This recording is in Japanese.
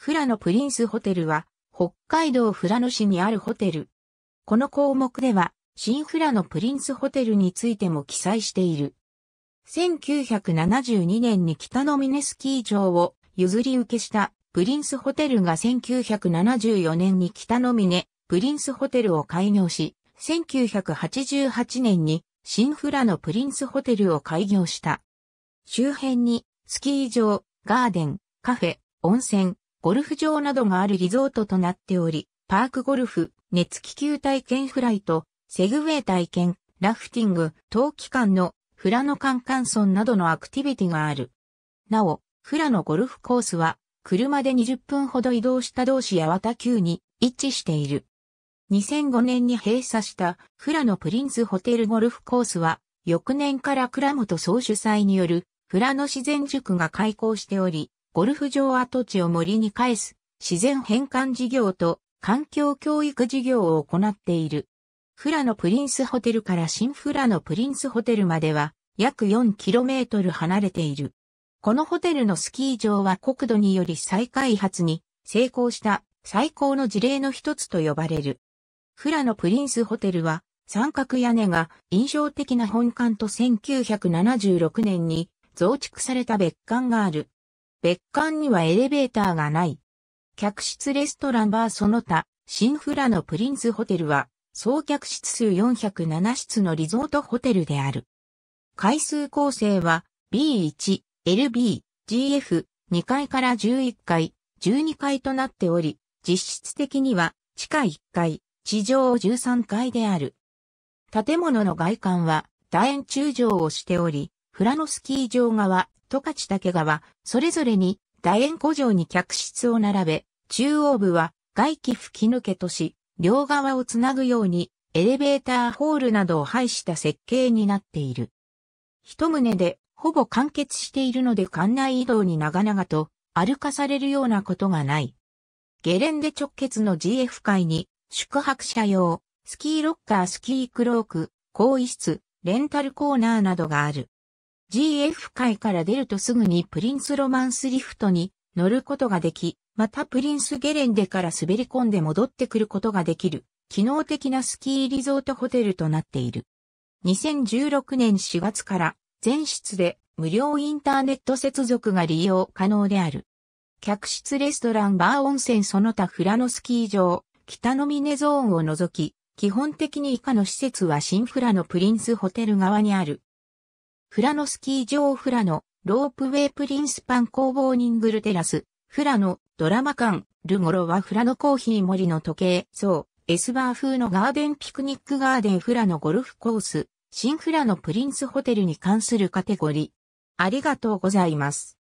富良野プリンスホテルは、北海道富良野市にあるホテル。この項目では、新富良野プリンスホテルについても記載している。1972年に北の峰スキー場を譲り受けしたプリンスホテルが1974年に北の峰プリンスホテルを開業し、1988年に新富良野プリンスホテルを開業した。周辺にスキー場、ガーデン、カフェ、温泉、ゴルフ場などがあるリゾートとなっており、パークゴルフ、熱気球体験フライト、セグウェイ体験、ラフティング、冬期間のフラノカンカンソンなどのアクティビティがある。なお、フラノゴルフコースは、車で20分ほど移動した同市八幡急に位置している。2005年に閉鎖したフラノプリンスホテルゴルフコースは、翌年から倉本総主催によるフラノ自然塾が開校しており、ゴルフ場跡地を森に返す自然返還事業と環境教育事業を行っている。フラノプリンスホテルから新フラノプリンスホテルまでは約 4km 離れている。このホテルのスキー場は国土により再開発に成功した最高の事例の一つと呼ばれる。フラノプリンスホテルは三角屋根が印象的な本館と1976年に増築された別館がある。別館にはエレベーターがない。客室レストランバーその他、新フラのプリンスホテルは、総客室数407室のリゾートホテルである。回数構成は、B1、LB、GF、2階から11階、12階となっており、実質的には、地下1階、地上13階である。建物の外観は、楕円柱状をしており、フラノスキー場側、十勝竹川、それぞれに楕円古城に客室を並べ、中央部は外気吹き抜けとし、両側をつなぐようにエレベーターホールなどを配した設計になっている。一棟でほぼ完結しているので館内移動に長々と歩かされるようなことがない。ゲレンデ直結の GF 階に宿泊者用、スキーロッカースキークローク、更衣室、レンタルコーナーなどがある。GF 界から出るとすぐにプリンスロマンスリフトに乗ることができ、またプリンスゲレンデから滑り込んで戻ってくることができる、機能的なスキーリゾートホテルとなっている。2016年4月から全室で無料インターネット接続が利用可能である。客室レストランバー温泉その他フラノスキー場、北の峰ゾーンを除き、基本的に以下の施設は新フラのプリンスホテル側にある。フラノスキー場フラノ、ロープウェイプリンスパン工房ニングルテラス、フラノ、ドラマ館、ルゴロはフラノコーヒー森の時計、そう、エスバー風のガーデンピクニックガーデンフラノゴルフコース、新フラノプリンスホテルに関するカテゴリー。ありがとうございます。